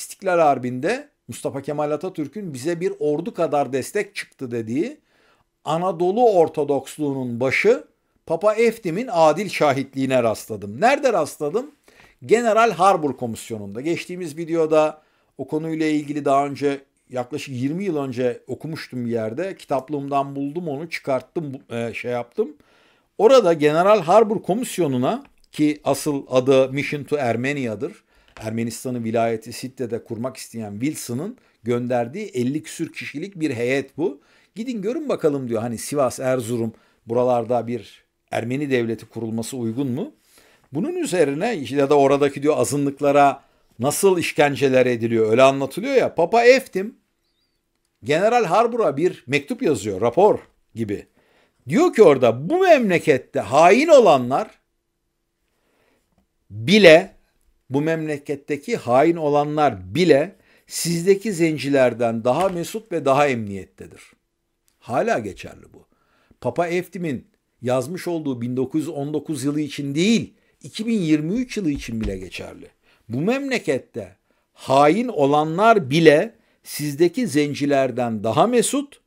İstiklal Harbi'nde Mustafa Kemal Atatürk'ün bize bir ordu kadar destek çıktı dediği Anadolu Ortodoksluğunun başı Papa Eftim'in adil şahitliğine rastladım. Nerede rastladım? General Harbur Komisyonu'nda. Geçtiğimiz videoda o konuyla ilgili daha önce yaklaşık 20 yıl önce okumuştum bir yerde. Kitaplığımdan buldum onu çıkarttım e, şey yaptım. Orada General Harbur Komisyonu'na ki asıl adı Mission to Armenia'dır. Ermenistan'ın vilayeti Sitte'de kurmak isteyen Wilson'ın gönderdiği 50 küsür kişilik bir heyet bu. Gidin görün bakalım diyor. Hani Sivas, Erzurum buralarda bir Ermeni devleti kurulması uygun mu? Bunun üzerine ya da oradaki diyor azınlıklara nasıl işkenceler ediliyor öyle anlatılıyor ya. Papa Eftim General Harbur'a bir mektup yazıyor rapor gibi. Diyor ki orada bu memlekette hain olanlar bile bu memleketteki hain olanlar bile sizdeki zencilerden daha mesut ve daha emniyettedir. Hala geçerli bu. Papa Eftim'in yazmış olduğu 1919 yılı için değil, 2023 yılı için bile geçerli. Bu memlekette hain olanlar bile sizdeki zencilerden daha mesut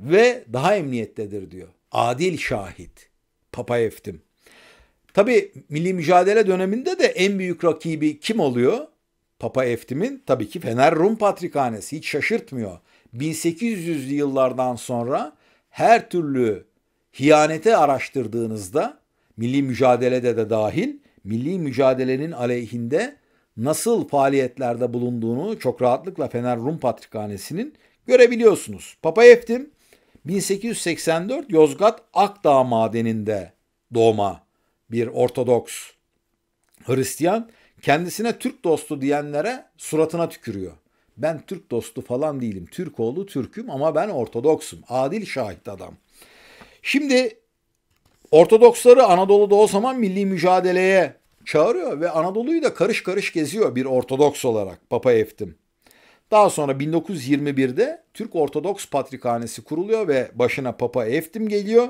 ve daha emniyettedir diyor. Adil şahit. Papa Eftim. Tabi milli mücadele döneminde de en büyük rakibi kim oluyor? Papa Eftim'in tabii ki Fener Rum Patrikhanesi hiç şaşırtmıyor. 1800'lü yıllardan sonra her türlü hiyanete araştırdığınızda milli mücadelede de dahil milli mücadelenin aleyhinde nasıl faaliyetlerde bulunduğunu çok rahatlıkla Fener Rum Patrikhanesi'nin görebiliyorsunuz. Papa Eftim 1884 Yozgat Akdağ Madeni'nde doğma bir Ortodoks Hristiyan kendisine Türk dostu diyenlere suratına tükürüyor. Ben Türk dostu falan değilim. Türk oğlu Türk'üm ama ben Ortodoksum. Adil şahit adam. Şimdi Ortodoksları Anadolu'da o zaman milli mücadeleye çağırıyor ve Anadolu'yu da karış karış geziyor bir Ortodoks olarak Papa Eftim. Daha sonra 1921'de Türk Ortodoks Patrikhanesi kuruluyor ve başına Papa Eftim geliyor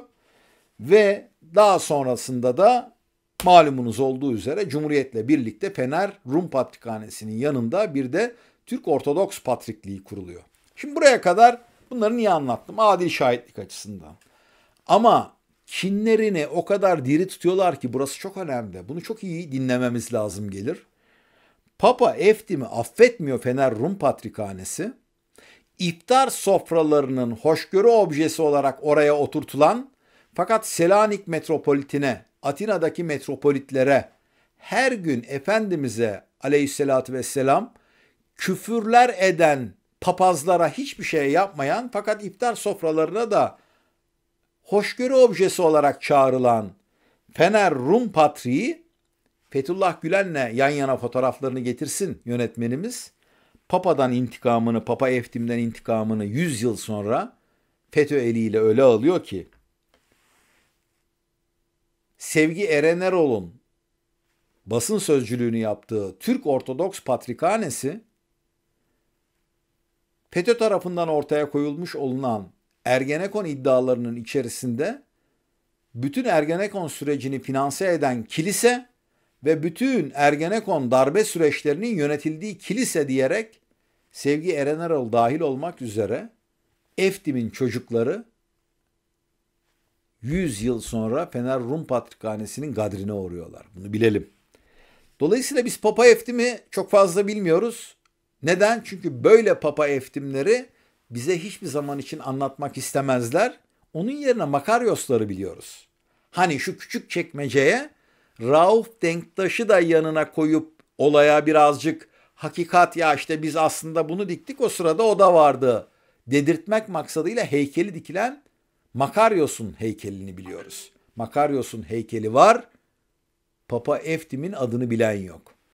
ve daha sonrasında da malumunuz olduğu üzere Cumhuriyet'le birlikte Fener Rum Patrikhanesi'nin yanında bir de Türk Ortodoks Patrikliği kuruluyor. Şimdi buraya kadar bunları niye anlattım? Adil şahitlik açısından. Ama kinlerini o kadar diri tutuyorlar ki burası çok önemli. Bunu çok iyi dinlememiz lazım gelir. Papa Eftim'i affetmiyor Fener Rum Patrikhanesi. İftar sofralarının hoşgörü objesi olarak oraya oturtulan fakat Selanik metropolitine, Atina'daki metropolitlere her gün Efendimiz'e aleyhissalatü vesselam küfürler eden papazlara hiçbir şey yapmayan fakat iftar sofralarına da hoşgörü objesi olarak çağrılan Fener Rum Patriği Fethullah Gülen'le yan yana fotoğraflarını getirsin yönetmenimiz. Papa'dan intikamını, Papa Eftim'den intikamını 100 yıl sonra FETÖ eliyle öyle alıyor ki Sevgi Erenerol'un basın sözcülüğünü yaptığı Türk Ortodoks Patrikhanesi FETÖ tarafından ortaya koyulmuş olunan Ergenekon iddialarının içerisinde bütün Ergenekon sürecini finanse eden kilise ve bütün Ergenekon darbe süreçlerinin yönetildiği kilise diyerek Sevgi Erenerol dahil olmak üzere Eftim'in çocukları 100 yıl sonra Fener Rum Patrikhanesi'nin gadrine uğruyorlar. Bunu bilelim. Dolayısıyla biz Papa Eftim'i çok fazla bilmiyoruz. Neden? Çünkü böyle Papa Eftimleri bize hiçbir zaman için anlatmak istemezler. Onun yerine Makaryosları biliyoruz. Hani şu küçük çekmeceye Rauf Denktaş'ı da yanına koyup olaya birazcık hakikat ya işte biz aslında bunu diktik o sırada o da vardı dedirtmek maksadıyla heykeli dikilen Makaryos'un heykelini biliyoruz. Makaryos'un heykeli var. Papa Eftim'in adını bilen yok.